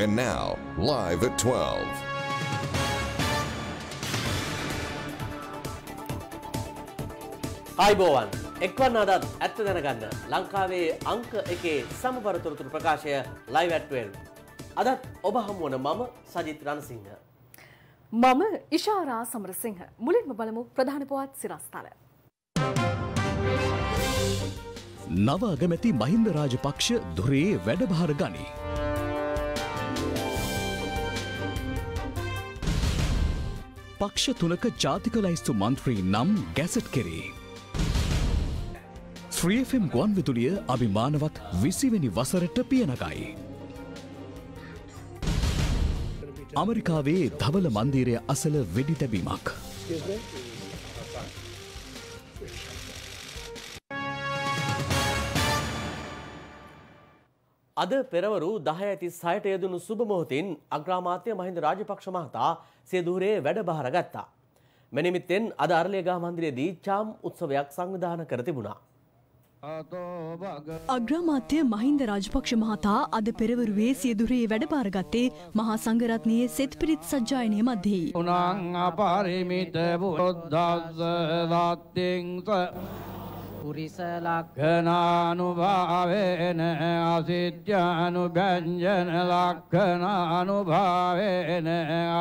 And now, live at 12. අයිබෝවන් එක්වන් අදත් ඇත්ත දැනගන්න ලංකාවේ අංක එකේ සමබරතුොරතුරු ප්‍රකාශය ලයිවැට්වෙන්. අදත් ඔබ හමුවන මම සජිත් රණසිංහ. මම ඉශාරා සමරසිංහ මුලින්ම බලමු ප්‍රධාන පුවත් සිරස්ථල. නව අගමැති මහින්ද රාජපක්ෂ දුරේ වැඩභාර ගනී. පක්ෂ තුනක ජාතික ලැයිස්තු මන්ත්‍රී නම් ගැසට් කෙරේ. ශ්‍රීෆම් ගුවන් විදුලිය අභිමානවත් විසිවෙනි වසරට පියනකයි. අමරිකාවේ ධවල මන්දීරය අසල වෙඩි තැබීමක්. අද පෙරවරු දහ ඇති සයට යදුණු සුභමොහොතින් අග්‍රාමාත්‍ය මහින්ද රාජපක්ෂ මහතා සෙදූරේ වැඩ බහර ගත්තා. මෙනිමිත්තෙන් අද අරලේගා මන්දිරයේදී චාම් උත්සවයක් සංවිධාන කර තිබුණා. අග්‍රාමාත්‍ය මහින්ද රාජපක්ෂ මහතා අද පෙරවරුවේ සියදුරේ වැඩපාරගත්තේ මහා සංඝරත්නයේ සෙත් පිරිත් සජ්ජායනය මැදෙහි. උනං අපරිමිත බුද්ධස්ස පුරිස ලක්ඛනානුභාවේන අසිද්ධානුභංජන ලක්ඛනානුභාවේන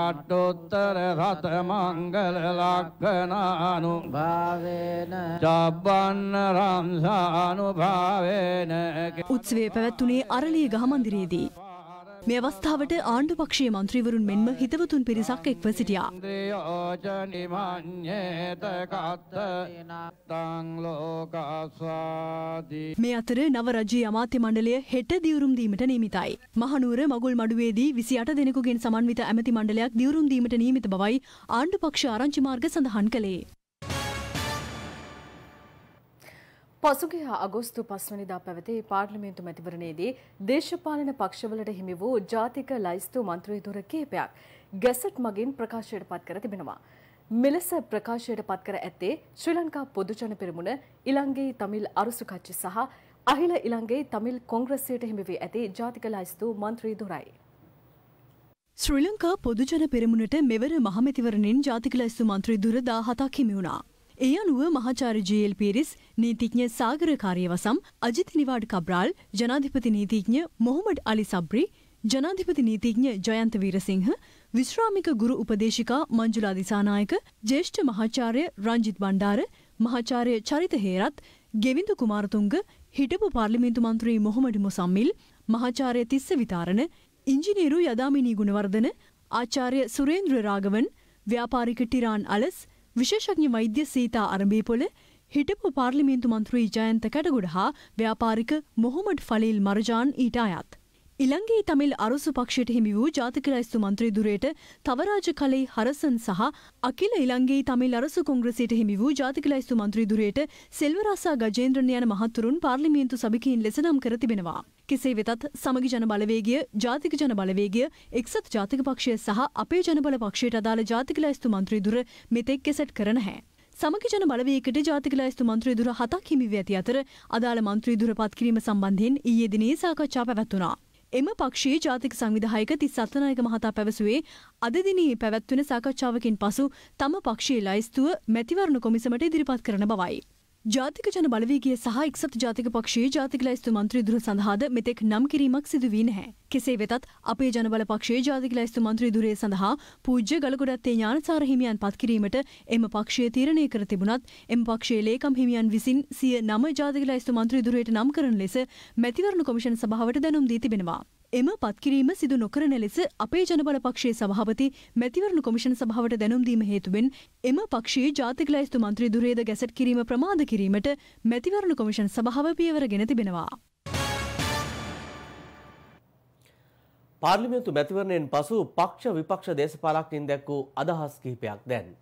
අට්ඨෝත්තර රත මංගල ලක්ඛනානුභාවේන ජබ්බන්න රම්සානුභාවේන උත්සවය පැවැත්ුණේ අරලියගහ මන්දිරයේදී මේ අවස්ථාවට ආණ්ඩු පක්ෂයේ මන්ත්‍රීවරුන් මෙන්ම හිතවතුන් පිරිසක් එක්ව සිටියා. මේ අතර නව රජයේ අමාත්‍ය මණ්ඩලය හෙට දියුරුම් දීමට නියමිතයි. මහනුවර මගුල් මඩුවේදී 28 දෙනෙකුගෙන් සමන්විත ඇමති මණ්ඩලයක් දියුරුම් දීමට නියමිත බවයි ආණ්ඩු පක්ෂ ආරංචි මාර්ග සඳහන් කළේ. පසුගිය අගෝස්තු පස්වනිදා පැවති පාර්ලිමේන්තු මැතිවරණයේදී දේශපාලන පක්ෂවලට හිමි වූ ජාතික ලයිස්තු මන්ත්‍රීදුර කීපයක් ගැසට් මගින් ප්‍රකාශයට පත් කර තිබෙනවා. මෙලෙස ප්‍රකාශයට පත් කර ඇත්තේ ශ්‍රී ලංකා පොදුජන පෙරමුණ ඉලංගේ තමිල් අරුසුකච්චි සහ අහිල ඉලංගේ තමිල් කොංග්‍රසයට හිමි වී ඇති ජාතික ලයිස්තු මන්ත්‍රීදුරයි. ශ්‍රී ලංකා පොදුජන පෙරමුණට මෙවර මහමැතිවරණින් ජාතික ලයිස්තු මන්ත්‍රීදුර 17ක් හිමි වුණා. ඒ අනුව මහාචාර්ය ජීඑල් පීරිස් නීතිඥ සාගර කාර්යවසම් අජිත් නිවාඩ් කබ්‍රාල් ජනාධිපති නීතිඥ මොහොමඩ් අලි සබ්රි ජනාධිපති නීතිඥ ජයන්ත වීරසිංහ විශ්‍රාමික ගුරු උපදේශිකා මංජුලා දිසානායක ජේෂ්ඨ මහාචාර්ය රංජිත් බණ්ඩාර මහාචාර්ය චරිත හේරත් ගෙවිඳු කුමාරතුංග හිටපු පාර්ලිමේන්තු මන්ත්‍රී මොහොමඩ් මොසම්මිල් මහාචාර්ය තිස්ස විතාරණ ඉංජිනේරු යදාමිනී ගුණවර්ධන ආචාර්ය සුරේන්ද්‍ර රාගවන් ව්‍යාපාරික ටිරාන් අලස් විශේෂඥ වෛද්‍ය සීතා අරඹීපොළ හිටපු පාර්ලිමේන්තු මන්ත්‍රී ජයන්ත කඩගුඩ හා ව්‍යාපාරික මොහොමඩ් ෆලීල් මරජාන් ඊට අයත්. ඉලංගේ තමිල් අරසු පක්ෂයට හිමි වූ ජාතික රැස්තු මන්ත්‍රී දුරයට තවරාජ කලේ හරසන් සහ අකිල ඉලංගේ තමිල් අරසු කොංග්‍රසයට හිමි වූ ජාතික ලැස්තු මන්ත්‍රී දුරයට සෙල්වරසා ගජේන්ද්‍රන යන මහත්තුරුන් පාර්ලිමේන්තු සභිකීන් ලෙස නම් කර තිබෙනවා. කෙසේ වෙතත් සමගි ජන බලවේගය ජාතික ජන බලවේගය එක්සත් ජාතික පක්ෂය සහ අපේ ජනබල පක්ෂයට අදාළ ජාතික ලැස්තු මන්ත්‍රී දුර මෙතෙක් කෙසට් කරන හැ. සමගි ජන බලවේකට ජාතික ලැස්තු මන්ත්‍රී දුර හතක් හිමිව ඇති අතර අදාළ මන්ත්‍රී දුර පත්කිරීම සම්බන්ධයෙන් ඊයේ දිනේ සාකච්ඡා පැවැත්වුණා. එම පක්ෂයේ ජාතික සංවිධායක තිස් සත්වනායක මහතා පැවසුවේ අද දිනේ පැවැත්වෙන සාකච්ඡාවකින් පසු තම පක්ෂයේ ලයිස්තුව මැතිවරණ කොමිසමට ඉදිරිපත් කරන බවයි. ජාතික ජන බලවේගිය සහ එක්සත් ජාතික පක්ෂයේ ජාතික ලැයිස්තු මන්ත්‍රී දුර සඳහාද මෙතෙක් නම් කිරීමක් සිදු වී නැහැ. කෙසේ වෙතත් අපේ ජනබල පක්ෂයේ ජාතික ලැයිස්තු මන්ත්‍රී දුරේ සඳහා පූජ්‍ය ගලකොඩත්තේ ඥානසාර හිමියන් පත් කිරීමට එම පක්ෂය තීරණය කර තිබුණත් එම පක්ෂයේ ලේකම් හිමියන් විසින් සිය නම ජාතික ලැයිස්තු මන්ත්‍රී දුරයට නම් කරන ලෙස මැතිවරණ කොමිෂන් සභාවට දැනුම් දී තිබෙනවා. එම පත්කිරීම සිදු නොකරන ලෙස අපේ ජනබල පක්ෂයේ සභාපති මැතිවරණ කොමිෂන් සභාවට දැනුම් දීම හේතුවෙන් එම පක්ෂයේ ජාතික ලැයිස්තු මන්ත්‍රී දුරේද ගැසට් කිරීම ප්‍රමාද කිරීමට මැතිවරණ කොමිෂන් සභාව පියවරගෙන තිබෙනවා. පාර්ලිමේන්තු මැතිවරණයෙන් පසු පක්ෂ විපක්ෂ දේශපාලක්ඥින් දැක් වූ අදහස් කිහිපයක් දැන්.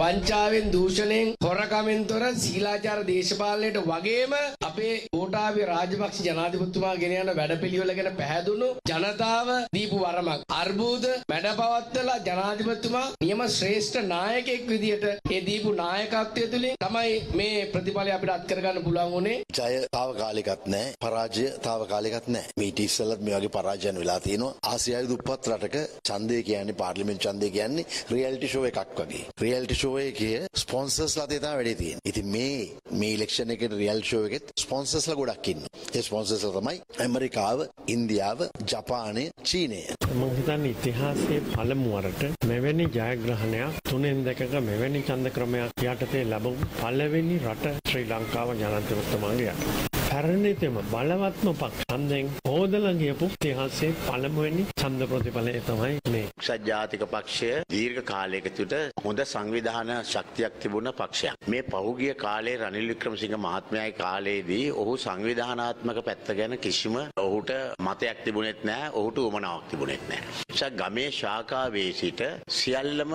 වංචාවෙන් දූෂණයෙන් හොරකමෙන් තොර සීලාචාර දේශපාලනයට වගේම අපේ කෝටාවේ රාජපක්ෂ ජනාධිපතිතුමා ගෙන යන වැඩපිළිවෙල ගැන පැහැදුණු ජනතාව දීපු වරමක් අර්බුද මැඩපවත්තලා ජනාධිපතිතුමා නියම ශ්‍රේෂ්ඨ නායකයෙක් විදිහට ඒ දීපු නායකත්වය තුලින් තමයි මේ ප්‍රතිඵලය අපිට අත් කරගන්න පුළුවන් වුණේ ජය తాවකාලිකත් නැහැ පරාජය తాවකාලිකත් නැහැ මේ ඊට ඉස්සෙල්ලත් මේ වගේ පරාජයන් වෙලා තියෙනවා ආසියාවේ දුප්පත් රටක ඡන්දය කියන්නේ පාර්ලිමේන්තු ඡන්දය කියන්නේ රියැලිටි ෂෝ එකක් වගේ රියැලිටි ෂෝ එකේ ස්පොන්සර්ස්ලා තේතම වැඩේ තියෙන. ඉතින් මේ මේ ඉලෙක්ෂන් එකේ රියල් ෂෝ එකෙත් ස්පොන්සර්ස්ලා ගොඩක් ඉන්නවා. ඒ ස්පොන්සර්ස්ලා තමයි ඇමරිකාව, ඉන්දියාව, ජපානය, චීනය. මම හිතන්නේ ඉතිහාසයේ පළමු වරට මෙවැනි ජයග්‍රහණයක් තුනෙන් දෙකක මෙවැනි ඡන්ද ක්‍රමයක් යටතේ ලැබුණු පළවෙනි රට ශ්‍රී ලංකාව ජනාධිපතිතුමාගේ යට. පැරණිතම බලවත්ම පක්හන්දෙන් හෝදල ගියපු තිහසේ පළමුවැනි සන්ද ප්‍රතිඵලය තමයි මේ. සජ්ජාතික පක්ෂය දීර්ඝ කාලයක තුට හොඳ සංවිධාන ශක්තියක් තිබුණ පක්ෂයක්. මේ පහුගිය කාලේ රනිල් වික්‍රමසිංහ මහත්මයායි කාලයේදී ඔහු සංවිධානාත්මක පැත්ත ගැන කිසිම ඔහුට මතයක් තිබුණෙත් නෑ ඔහුට උමනාවක් තිබුණෙත් නෑ. නිසා ගමේ ශාකාවේ සිට සියල්ලම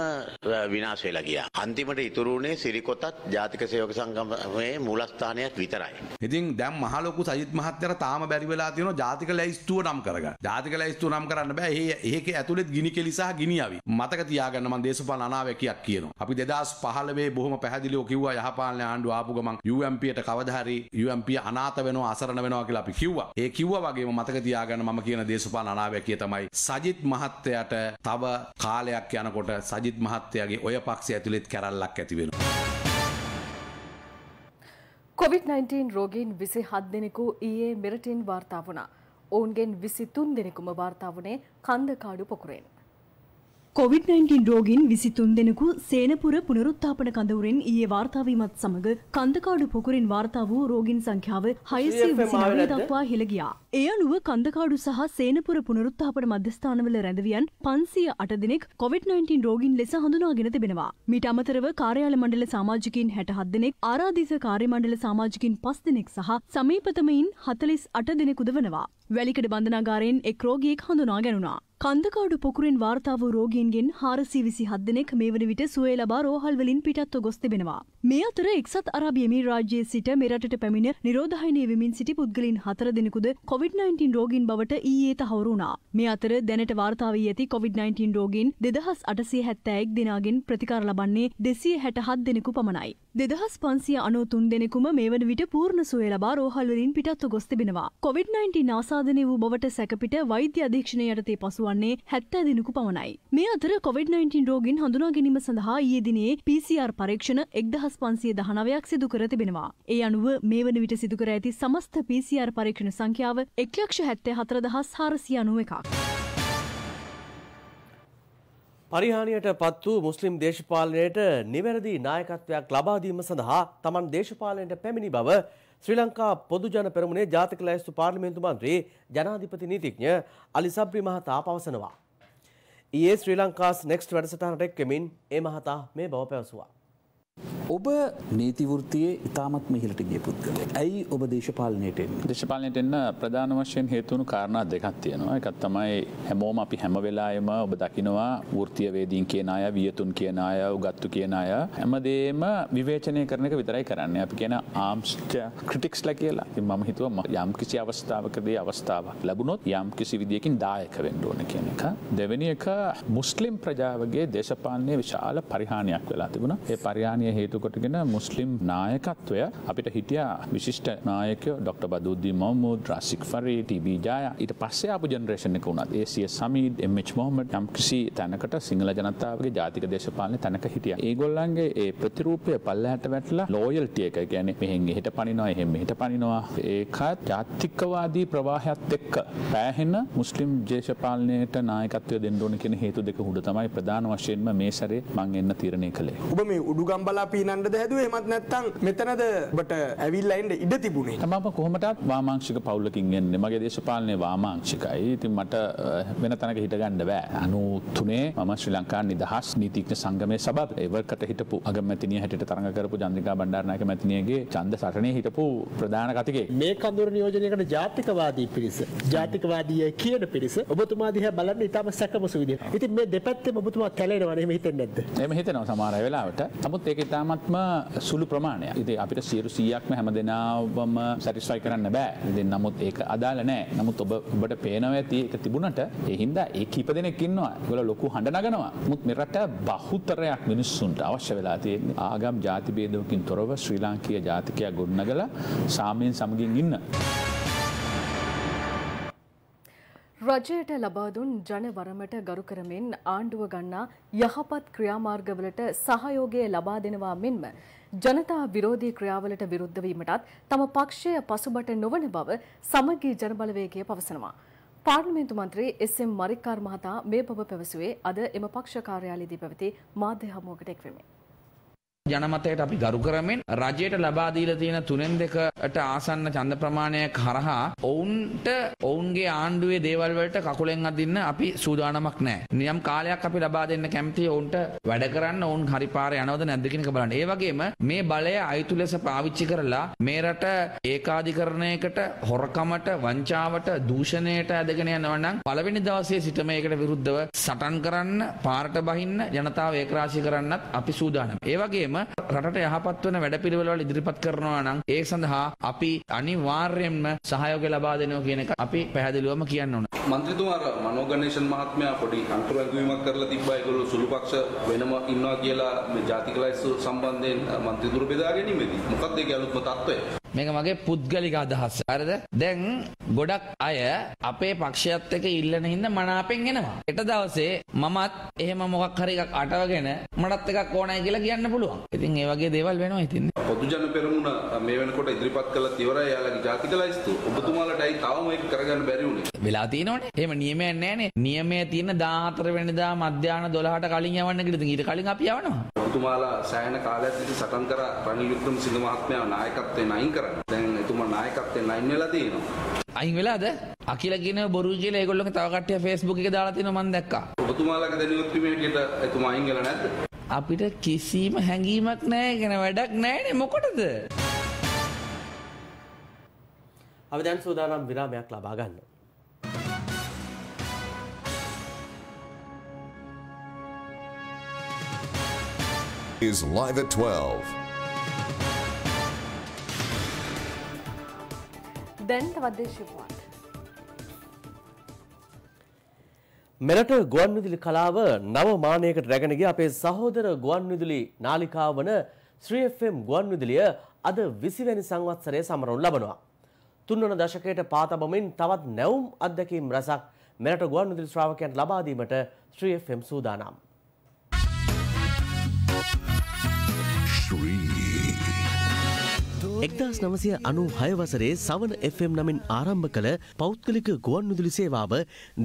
විනාශ වෙලා ගියා. අන්තිමට ඉතුරු වුණේ සිරිකොතත් ජාතික සේවක සංගමයේ මූලස්ථානයක් විතරයි. ඉතින් දැන් මහලොකු සජිත් මහත්තයට තාම බැරි වෙලා තියෙනවා ජාතික ලැයිස්තුව නම් කරගන්න. ජාතික ලැයිස්තුව නම් කරන්න බෑ. ඒ ඒකේ ඇතුළෙත් ගිනි කෙලි සහ ගිනි අවි. මතක තියාගන්න මම දේශපාලන අනාවැකියක් කියනවා. අපි 2015 බොහොම පැහැදිලිව කිව්වා යහපාලන ආණ්ඩුව ආපු ගමන් UMPට කවදා හරි UMP අනාථ වෙනවා අසරණ වෙනවා කියලා අපි කිව්වා. ඒ කිව්වා වගේම මතක තියාගන්න මම කියන දේශපාලන අනාවැකිය තමයි සජිත් මහත්තයට තව කාලයක් යනකොට සජිත් මහත්තයාගේ ඔය පක්ෂය ඇතුළෙත් කැරල්ලක් ඇති වෙනවා. කොවිD-19 රෝගීන් විසි හත් දෙනෙකු ඊයේ මෙරටින් වාර්තා වුණා. ඔවුන්ගෙන් විසි තුන් දෙනෙකුම වාර්තා වනේ කන්දකාඩු පොකුරෙන්. කොවිD-19 රෝගීන් විසිතුන් දෙනෙකු සේනපුර පුනරුත්ථාපන කඳවුරෙන් ඊයේ වාර්තාවීමත් සමඟ කන්දකාඩු පොකුරින් වාර්තා වූ රෝගීන් සංඛ්‍යාව හයසේ විසි දක්වා හිළ ගියා. ඒ අනුව කන්දකාඩු සහ සේනපුර පුනරුත්ථාපන මධ්‍යස්ථානවල රැඳවියන් පන්සිය අට දෙනෙක් කොවිD-19 රෝගීන් ලෙස හඳුනාගෙන තිබෙනවා. මීට අමතරව කාර්යාල මණ්ඩල සමාජිකයින් 67 දෙනෙක්, ආරාධිත කාර්ය මණ්ඩල සමාජිකයින් 5 දෙනෙක් සහ සමීපතමයින් 48 දෙනෙකුද වෙනවා. වැලිකඩ බන්ධනාගාරයෙන් එක් රෝගියෙක් හඳුනා ගැනුණා. කන්දකාඩු පොකුරින් වාර්තා වූ රෝගීන්ගෙන් 427 දෙනෙක් මේ වන විට සුවය ලබා රෝහල් වලින් පිටත්ව ගොස් තිබෙනවා. මේ අතර එක්සත් අරාබි එමීරාජ්‍යයේ සිට මෙරටට පැමිණ නිරෝධායනය වෙමින් සිටි පුද්ගලයන් 4 දෙනෙකුද කොවිD-19 රෝගින් බවට ඊයේ තහවුරු වුණා. මේ අතර දැනට වාර්තා වී ඇති කොවිD-19 රෝගීන් 2876 දෙනාගෙන් ප්‍රතිකාර ලබන්නේ 267 දෙනෙකු පමණයි. දෙදහස් පන්සිය අනෝතුන් දෙනෙකුම මේ වන විට පූර්ණ සුවය ලබා රෝහල්වලින් පිටත්ව ගොස් තිබෙනවා. COVID-19 ආසාදනය වූ බවට සැකපිට වෛද්‍ය අධීක්ෂණය යටතේ පසුවන්නේ 70 දිනකු පමණයි. මේ අතර COVID-19 රෝගීන් හඳුනා ගැනීම සඳහා ඊයේ දිනේ PCR පරීක්ෂණ 1519ක් සිදු කර තිබෙනවා. ඒ අනුව මේ වන විට සිදු කර ඇති සමස්ත PCR පරීක්ෂණ සංඛ්‍යාව 174491ක්. පරිහානියට පත් වූ මුස්ලිම් දේශපාලනයට නිවැරදි නායකත්වයක් ලබාදීම සඳහා තමන් දේශපාලනයට පැමිණි බව ශ්‍රී ලංකා පොදුජන පෙරමුණේ ජාතික ලැයිස්තු පාර්ලිමේන්තු මන්ත්‍රී ජනාධිපති නීතිඥ අලි සබ්‍රි මහතා පවසනවා. ඊයේ ශ්‍රී ලංකාස් නෙක්ස්ට් වැඩසටහනට එක්වෙමින් ඒ මහතා මේ බව පැවසුවා. ඔබ නීතිවෘතියේ ඉතාමත්ම හිලට ගිය පුද්ගල. ඇයි ඔබ දේශපාලනයට දේශපාලනයට එන්න ප්‍රධාන වශයෙන් හේතුවුණු කාරණා දෙකක් තියෙනවා එකත් තමයි හැමෝම අපි හැම වෙලායම ඔබ දකිනවා ෘතියවේදීන් කියන අය වියතුන් කියන අය උගත්තු කියන අය හැමදේම විවේචනය කරනක විතරයි කරන්න අපි කියන ආම්ස්ට ක්‍රටික්ස්ල කියලා මම හිතුවම යම් කිසි අවස්ථාවකදේ අවස්ථාව ලැබුණොත් යම් කිසි විදිියකින් දායක වෙන්ඩෝන කියන එක. දෙවැනි එක මුස්ලිම් ප්‍රජාවගේ දේශපාලනය විශාල පරිහානයක් වෙලා තිබුණ ඒ පරිහානය හේතු හේතු කොටගෙන මුස්ලිම් නායකත්වය අපිට හිටිය විශිෂ්ට නායකෝ ඩොක්. බදුද්දි මොමු ද්‍රසික් ෆරේ ටබීජය ඊට පස්සේ අප ජනරේෂණ වුණත් ඒසිය සමීඩ් එමච් මොහමට නම් කිසි තැනකට සිංහල ජනතාවගේ ජාතික දේශපාලන තැනක හිටිය ඒගොල්ලන්ගේ ඒ ප්‍රතිරූපය පල්ලහට වැටලා ලෝයල්ටියක ගැන මෙහෙන් හිට පනිනවා එහෙම හිට පනිනවා ඒකත් ජාතිකවාදී ප්‍රවාහයක්ත් එක්ක පෑහෙන මුස්ලිම් ජේෂපාලනයට නායකත්වය දෙන්නඩෝන කෙන හේතු දෙක හුඩ තමයි ප්‍රධාන වශයෙන්ම මේ සැරේ මං එන්න තිරණය කළේ ඔබ මේ උඩුගම්බලා පීන ගෙනන්නද හැදුව හෙමත් නැත්තම් මෙතනද බට ඇවිල්ලයින්ට ඉඩ තිබුණේ තමම කොහමටත් වාමාංශික පවුලකින් එන්නේ මගේ දේශපාලනය වාමාංශිකයි ඉතින් මට වෙන තැනක හිටගන්න බෑ අනු තුනේ මම ශ්‍රී ලංකා නිදහස් නීතිඥ සංගමය සබත් එවකට හිටපු අගමැතිනිය හැට තරඟ කරපු චන්ද්‍රිකා බණ්ඩාරනායක මැතිනියගේ ඡන්ද සටනේ හිටපු ප්‍රධාන කතිකේ මේ කඳුර නියෝජනයකට ජාතිකවාදී පිරිස ජාතිකවාදී කියන පිරිස ඔබතුමා දිහා බලන්න ඉතාම සැකමසු විදිහට ඉතින් මේ දෙපැත්තේ ඔබතුමා කැලේනවා එහෙම හිතෙන්නේ නැද්ද එහෙම හිතෙනවා සමහර වෙලාවට නමුත් ඒක ඉතාම ඉතාමත්ම සුළු ප්‍රමාණය ඉති අපිට සියරු සියයක්ම හැම දෙනාවම සැටිස්වයි කරන්න බෑ දෙ නමුත් ඒක අදාල නෑ නමුත් ඔබ ඔබට පේනව ඇති එක තිබුණට එහින්දා ඒ කිප දෙනෙක් ඉන්නවා ගොල ලොකු හඬ නගනවා මුත් මෙරට බහුතරයක් මිනිස්සුන්ට අවශ්‍ය වෙලා තියෙන ආගම් ජාතිබේදවකින් තොරව ශ්‍රී ලාංකීය ජාතිකයක් ගොඩනගලා සාමයෙන් සමගින් ඉන්න. රජයට ලබාදුන් ජනවරමට ගරු කරමින් ආණ්ඩුව ගන්නා යහපත් ක්‍රියාමාර්ගවලට සහයෝගය ලබා දෙනවා මෙන්ම ජනතා විරෝධී ක්‍රියාවලට විරුද්ධ වීමටත් තම පක්ෂය පසුබට නොවන බව සමගී ජනබලවේගය පවසනවා. පාර්ලිමේන්තු මන්ත්‍රී එස්.එම්. මරික්කාර් මහතා මේ බව පැවසුවේ අද එම පක්ෂ කාර්යාලයේදී පැවති මාධ්‍ය හමුවකට එක්වෙමින්. ජනමතයට අපි ගරු කරමින් රජයට ලබා දීලා තියෙන තුනෙන් දෙකට ආසන්න ඡන්ද ප්‍රමාණයක් හරහා ඔවුන්ට ඔවුන්ගේ ආණ්ඩුවේ දේවල් වලට කකුලෙන් අදින්න අපි සූදානමක් නැහැ. නියම් කාලයක් අපි ලබා දෙන්න කැමති ඔවුන්ට වැඩ කරන්න ඔවුන් හරි පාරේ යනවද නැද්ද කියන එක බලන්න. ඒ වගේම මේ බලය අයිතු ලෙස පාවිච්චි කරලා මේ රට ඒකාධිකරණයකට හොරකමට වංචාවට දූෂණයට ඇදගෙන යනවා නම් පළවෙනි දවසේ සිට මේකට විරුද්ධව සටන් කරන්න පාරට බහින්න ජනතාව ඒකරාශී කරන්නත් අපි සූදානම්. ඒ වගේම රටට යහපත් වන වැඩපිළිවෙළවල ඉදිරිපත් කරනවා නම් ඒ සඳහා අපි අනිවාර්යයෙන්ම සහයෝගය ලබා දෙනවා කියන එක අපි පැහැදිලිවම කියන්න ඕන. මන්ත්‍රීතුමා මනෝ ගණේෂන් මහත්මයා පොඩි අන්තර ඇගවීමක් කරලා තිබ්බා ඒගොල්ලෝ සුළු පක්ෂ වෙනම ඉන්නවා කියලා මේ ජාතික ලයිස්තු සම්බන්ධයෙන් මන්ත්‍රීතුරු බෙදා ගැනීමේදී. මොකක්ද ඒකේ අලුත්ම තත්ත්වය? මේක මගේ පුද්ගලික අදහස. හරිද? දැන් ගොඩක් අය අපේ පක්ෂයත් එක්ක ඉල්ලන හින්දා මනාපෙන් එනවා. හෙට දවසේ මමත් එහෙම මොකක් හරි එකක් අටවගෙන මටත් එකක් ඕනයි කියලා කියන්න පුළුවන්. ඉතින් ඒ වගේ දේවල් වෙනවා ඉතින්. පොදුජන පෙරමුණ මේ වෙනකොට ඉදිරිපත් කළා ඉවරයි යාලගේ ජාතික ලයිස්තු. ඔබතුමාලටයි තවම ඒක කරගන්න බැරි වුණේ. වෙලා තියෙනවනේ. එහෙම නියමයක් නැහැනේ. නියමයේ තියෙන 14 වෙනිදා මධ්‍යහන 12ට කලින් යවන්න කියලා. ඉතින් ඊට කලින් අපි යවනවා. එතුමාලා සෑහෙන කාලයක් ඉති සටන් කර රනිල් වික්‍රමසිංහ මහත්මයා නායකත්වයෙන් අයින් කරන්න. දැන් එතුමා නායකත්වයෙන් අයින් වෙලා තියෙනවා. අයින් වෙලාද? අකිලා කියන බොරු කියලා ඒගොල්ලෝ තව කට්ටිය Facebook එකේ දාලා තිනවා මම දැක්කා. ඔබතුමාලගේ දැනුවත් වීමේකට එතුමා අයින් වෙලා නැද්ද? අපිට කිසිම හැඟීමක් නැහැ ගැන වැඩක් නැහැ මොකටද? අපි දැන් සූදානම් විරාමයක් ලබා ගන්න. is live at 12. දැන් තවත් දේශපාලන මෙරට ගුවන් විදුලි කලාව නව මානයකට රැගෙන ගිය අපේ සහෝදර ගුවන් විදුලි නාලිකාව වන 3FM ගුවන් විදුලිය අද 20 වැනි සංවත්සරයේ සමරනු ලබනවා. තුන්වන දශකයට පා තබමින් තවත් නැවුම් අත්දැකීම් රසක් මෙරට ගුවන් විදුලි ශ්‍රාවකයන්ට ලබා දීමට 3FM සූදානම්. එක්දස් නවසය අනු හයවසරේ සවන් Fම් නමින් ආරම්භ කළ පෞද්ගලික ගුවන් විදුලි සේවාව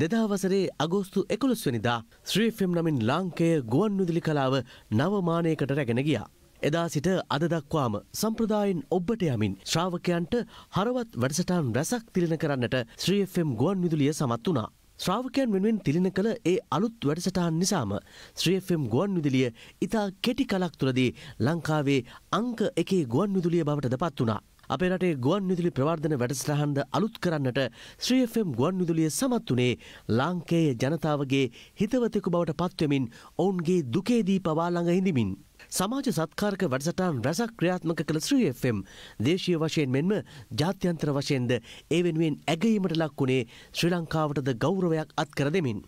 දෙදාවසරේ අගෝස්තු එකොළොස්වනිදා ශ්‍රීෆම් නමින් ලාංකය ගුවන් විදුලි කලාව නවමානයකට රැගෙන ගියා. එදා සිට අද දක්වාම සම්ප්‍රදායෙන් ඔබ්බට යමින් ශ්‍රාවකයන්ට හරවත් වැඩසටාන් රැසක් තිරණ කරන්නට ශ්‍රීFම් ගුවන් විදුලිය සමත් වනා. ශ්‍රාවකයන් වෙනුවෙන් තිලින කළ ඒ අලුත් වැඩසටහන් නිසාම ශ්‍රියෆම් ගුවන් විදුලිය ඉතා කෙටි කලක් තුරදී ලංකාවේ අංක එකේ ගුවන් විදුලිය බවට දපත් වනා. අපේ රටේ ගුවන් විදුලි ප්‍රවර්ධන වැඩසටහන්ද අලුත් කරන්නට ශ්‍රීFම් ගුවන් විදුලිය සමත් වනේ ලාංකේය ජනතාවගේ හිතවතෙකු බවට පත්වමින් ඔවුන්ගේ දුකේදී පවාළඟ හිඳමින්. සමාජ සත්කාරක වැඩසටාන් රැසක් ක්‍රියාත්මක කළ ශ්‍රීFම් දේශීය වශයෙන් මෙන්ම ජාත්‍යන්තර වශයෙන්ද ඒ වෙනුවෙන් ඇගීමට ලක් වුණේ ශ්‍රී ලංකාවටද ගෞරවයක් අත්කර දෙමින්.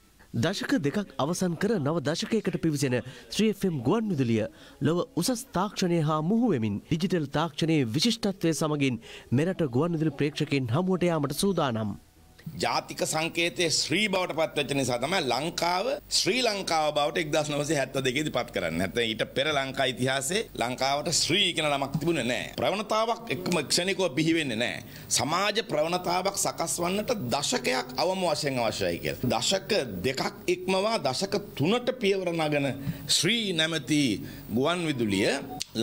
දශක දෙකක් අවසන් කර නව දශකයකට පිවිසෙන 3FM ගුවන් විදුලිය ලොව උසස් තාක්ෂණය හා මුහුවෙමින් ඩිජිටල් තාක්ෂණයේ විශිෂ්ටත්වය සමගින් මෙරට ගුවන් විදුලි ප්‍රේක්ෂකයන් හමුවට යාමට සූදානම්. ජාතික සංකේතයේ ශ්‍රී බවට පත්වෙච්ච නිසා තමයි ලංකාව ශ්‍රී ලංකාව බවට 1972 දී පත් කරන්නේ. නැත්නම් ඊට පෙර ලංකා ඉතිහාසයේ ලංකාවට ශ්‍රී කියන නමක් තිබුණේ නැහැ. ප්‍රවණතාවක් එක්කම ක්ෂණිකව බිහි වෙන්නේ නැහැ. සමාජ ප්‍රවණතාවක් සකස් වන්නට දශකයක් අවම වශයෙන් අවශ්‍යයි කියලා. දශක දෙකක් ඉක්මවා දශක තුනට පියවර නගන ශ්‍රී නැමැති ගුවන් විදුලිය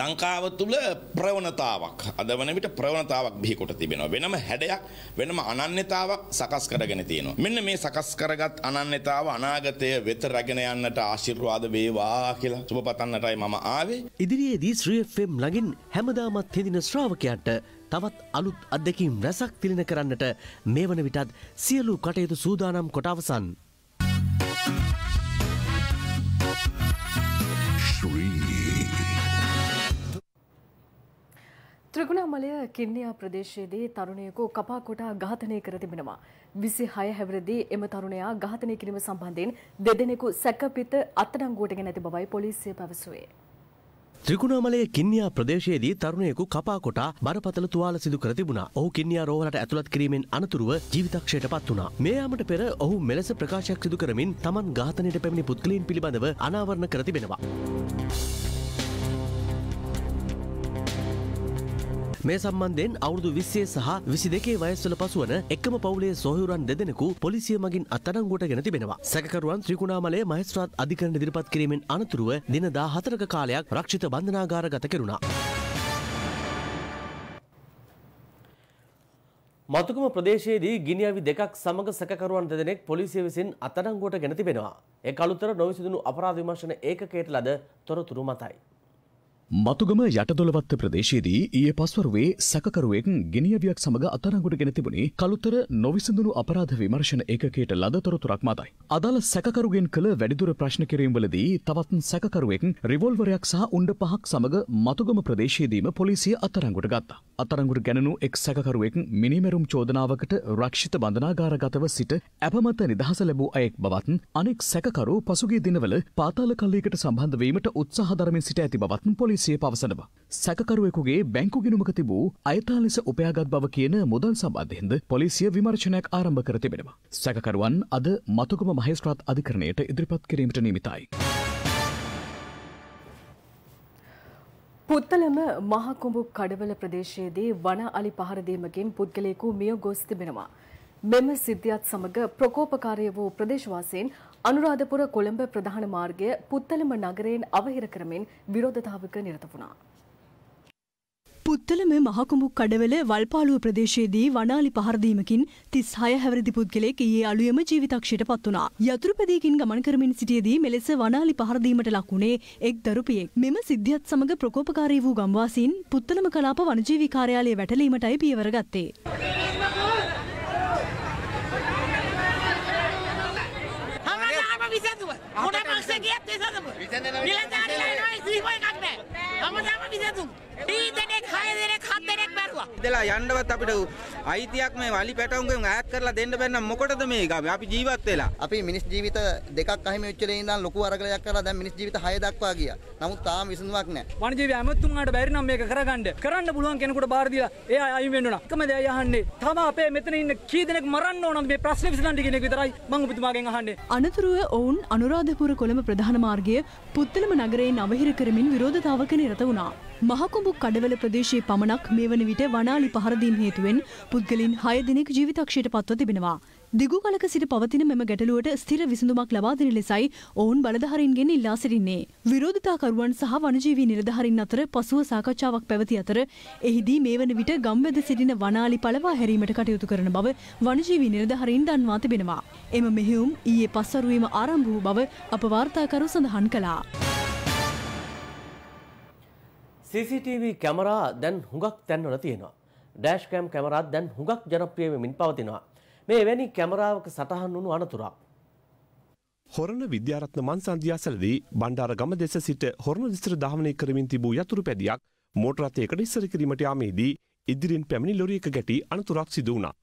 ලංකාව තුළ ප්‍රවණතාවක් අද වන විට ප්‍රවණතාවක් බිහි කොට තිබෙනවා. වෙනම හැඩයක් වෙනම අනන්‍යතාවක් සකස් සකස් කරගෙන තියෙනවා. මෙන්න මේ සකස් කරගත් අනන්‍යතාව අනාගතය වෙත රැගෙන යන්නට ආශිර්වාද වේවා කියලා සුබ පතන්නටයි මම ආවේ. ඉදිරියේදී ශ්‍රී FM ළඟින් හැමදාමත් හෙදින ශ්‍රාවකයන්ට තවත් අලුත් අත්දැකීම් රැසක් තිලින කරන්නට මේ වන විටත් සියලු කටයුතු සූදානම් කොට අවසන්. ත්‍රගුණාමලය කින්නියා ප්‍රදේශයේදී තරුණයෙකු කපා කොටා ඝාතනය කර තිබෙනවා. 26 හැවිරිදී එම තරුණයා ඝාතනය කිරීම සම්බන්ධයෙන් දෙදෙනෙකු සැකපිට අත්අඩංගුවට ගෙන ඇති බවයි පොලිසිය පැවසුවේ. ත්‍රිකුණාමලයේ කින්නියා ප්‍රදේශයේදී තරුණයෙකු කපා කොටා බරපතල තුවාල සිදු කර තිබුණා. ඔහු කින්නියා රෝහලට ඇතුළත් කිරීමෙන් අනතුරුව ජීවිතක්ෂයට පත් වුණා. මේ යාමට පෙර ඔහු මෙලෙස ප්‍රකාශයක් සිදු කරමින් තමන් ඝාතනයට පැමිණි පුද්ගලයන් පිළිබඳව අනාවරණ කර තිබෙනවා. මේ සම්බන්ධයෙන් අවුරුදු විස්සේ සහ විසි දෙකේ වයස්වල පසුවන එකම පවුලේ සොහයුරන් දෙදෙනෙකු පොලිසිය මගින් අත්අඩංගුවට ගෙන තිබෙනවා. සැකකරුවන් ත්‍රිකුණාමලයේ මහේස්ත්‍රාත් අධිකරණ ඉදිරිපත් කිරීමෙන් අනතුරුව දින 14ක කාලයක් රක්ෂිත බන්ධනාගාර ගත කෙරුණා. මතුකම ප්‍රදේශයේදී ගිනි අවි දෙකක් සමග සැකකරුවන් දෙදෙනෙක් පොලිසිය විසින් අත්අඩංගුවට ගෙන තිබෙනවා. ඒ අලුතර නොවිසඳුණු අපරාධ විමර්ශන ඒකකයට ලද තොරතුරු මතයි. මතුගම යටදොළවත්ත ප්‍රදේශයේදී ඊය පස්වරුවේ සැකරුවෙක් ගෙනියවියක් සමඟ අතරගුට ගෙන තිබුණේ කළුත්තර නොවිසඳුණු අපරාධ විමර්ශන එකකට ලද තොරතුරක් මතයි. අදාළ සැකරුගෙන් කළ වැඩිදුර ප්‍රශ්න කිරීම්වලදී තවත් සැකරුවෙක් රිවොල්වරයක් සහ උණ්ඩ පහක් සමඟ මතුගම ප්‍රදේශයේදීම පොලිසිය අතරංගුට ගත්තා. අතරංගුට ගැනනු එක් සැකරුවෙක් මිනිමැරුම් චෝදනාවකට රක්ෂිත බඳනාගාරගතව සිට ඇපමත නිදහස ලැබූ අයෙක් බවත් අනෙක් සැකරු පසුගේ දිනවල පාතාල කල්ලයකට සම්බන්ධවීමට උත්සාහධරමින් සිට ඇති බවත් පොලිසි පොලිසිය පවසනවා. සැකරුවෙකුගේ බැංකු ගෙනුමක තිබූ අයතා ලෙස උපයාගත් බව කියන මුදල් සම්බන්ධයෙන්ද පොලිසිය විමර්ශනයක් ආරම්භ කර තිබෙනවා. සැකකරුවන් අද මතුගම මහේස්ත්‍රාත් අධිකරණයට ඉදිරිපත් කිරීමට නියමිතයි. පුත්තලම මහකුඹු කඩවල ප්‍රදේශයේදී වන අලි පහර දීමකින් පුද්ගලයෙකු මිය ගොස් තිබෙනවා. මෙම සිද්ධියත් සමග ප්‍රකෝපකාරී වූ ප්‍රදේශවාසීන් අනුරාධපුර කොළඹ ප්‍රධාන මාර්ගය පුත්තලම නගරයෙන් අවහිර කරමින් විරෝධතාවක නිරත වුණා. පුත්තලම මහකුඹු කඩවල වල්පාලුව ප්‍රදේශයේදී වනාලි පහරදීමකින් තිස් හය හැවරදි පුද්ගලෙක් ඒ අලුයම ජීවිතක්ෂයට පත් වනා. යතුරුපැදීකින් ගමන් කරමින් සිටියදී මෙලෙස වනාලි පහරදීමට ලකුණේ එක් දරුපියෙක්. මෙම සිද්ධියත් සමඟ ප්‍රකෝපකාරී වූ ගම්වාසීන් පුත්තලම කලාප වනජීවි කාර්යාලයේ වැටලීමටයි පියවර ගත්තේ. Привет, සදම නිලධාරීලා එනවා සිහිම එකක් නැහැ හැමදාම විසඳුම් දී දෙනෙක් හය දෙනෙක් හත් දෙනෙක් මැරුවා දෙලා යන්නවත් අපිට අයිතියක් මේ වලි පැටවුන්ගෙන් ඈත් කරලා දෙන්න බැන්න මොකටද මේ ගාවේ අපි ජීවත් වෙලා අපි මිනිස් ජීවිත දෙකක් අහිමි වෙච්ච දේ ඉඳන් ලොකු අරගලයක් කරලා දැන් මිනිස් ජීවිත හය දක්වා ගියා නමුත් තාම විසඳුමක් නැහැ වනජීවි ඇමතුම්ලාට බැරි නම් මේක කරගන්න කරන්න පුළුවන් කෙනෙකුට බාර දීලා එයා අයින් වෙන්න ඕන එකම දෙයයි අහන්නේ තම අපේ මෙතන ඉන්න කී දෙනෙක් මරන්න ඕනද මේ ප්‍රශ්නේ විසඳන්න කියන එක විතරයි මම ඔබතුමාගෙන් අහන්නේ අනතුරුව ඔවුන් අනුරාධපුර කොළඹ ප්‍රධාන මාර්ගය පුත්තලම නගරයෙන් අවහිර කරමින් විරෝධතාවක නිරත වුණා. මහකොඹු කඩවල ප්‍රදේශයේ පමණක් මේ වන විට වනාලි පහරදීම් හේතුවෙන් පුද්ගලින් හය දෙනෙක් ජීවිතක්ෂයට පත්ව තිබෙනවා. දිගුකලක සිට පවතින මෙම ගැටලුවට ස්ථිර විසඳුමක් ලබා දෙන ලෙසයි ඔවුන් බලධාරීන්ගෙන් ඉල්ලා සිටින්නේ. විරෝධතාකරුවන් සහ වනජීවී නිලධාරීන් අතර පසුව සාකච්ඡාවක් පැවති අතර එහිදී මේ වන විට ගම්වැද සිටින වනාලි පළවා හැරීමට කටයුතු කරන බව වනජීවී නිලධාරීන් දන්වා තිබෙනවා. එම මෙහෙයුම් ඊයේ පස්වරුවේම ආරම්භ වූ බව අප වාර්තාකරු සඳහන් කළා. CCTV කැමරා දැන් හුඟක් තැන්වල තියෙනවා. ඩෑෂ්කෑම් කැමරාත් දැන් හුඟක් ජනප්‍රිය වෙමින් පවතිනවා. මේ වැනි කැමරාවක සටහන් වුණු අනතුරක්. හොරණ විද්‍යාරත්න මන්සන්ධ්‍යාසලදී බණ්ඩාරගම දෙස සිට හොරණ දිස්ත්‍ර ධාවනය කරමින් තිබූ යතුරු පැදියක් මෝටරතයකට ඉස්සර කිරීමට යාමේදී ඉදිරින් පැමිණි ලොරිය එක ගැටි අනතුරක් සිදු වුණා.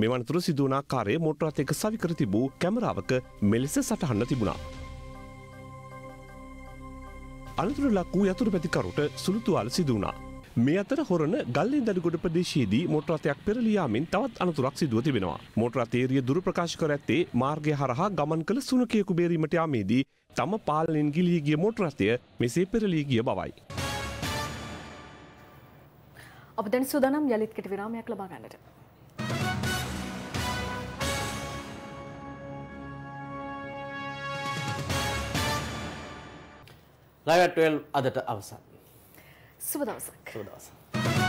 මෙවනතුර සිදුවනා කාරය මෝටරතයක සවිකර තිබූ කැමරාවක මෙලෙස සටහන්න තිබුණා. අනතුර ලක් වූ යතුරු පැතිකරුට සුළුතුවාල සිදුවනා. මේ අතර හොරන ගල්ලෙන් දැඩිගොඩ ප්‍රදේශයේදී මොටරතයක් පෙරලියාමෙන් තවත් අනතුරක් සිදුව තිබෙනවා. මොටරතේරිය දුර ප්‍රකාශ කර ඇත්තේ මාර්ගය හරහා ගමන් කළ සුනකයෙකු බේරීමට යාමේදී තම පාලනෙන් ගිලී ගිය මොටරතය මෙසේ පෙරලී ගිය බවයි. අප දැන් සූදානම් යලිත් කෙට විරාමයක් ලබා ගන්නට. ලයිව් 12 අදට අවසන්. सुबह दवसक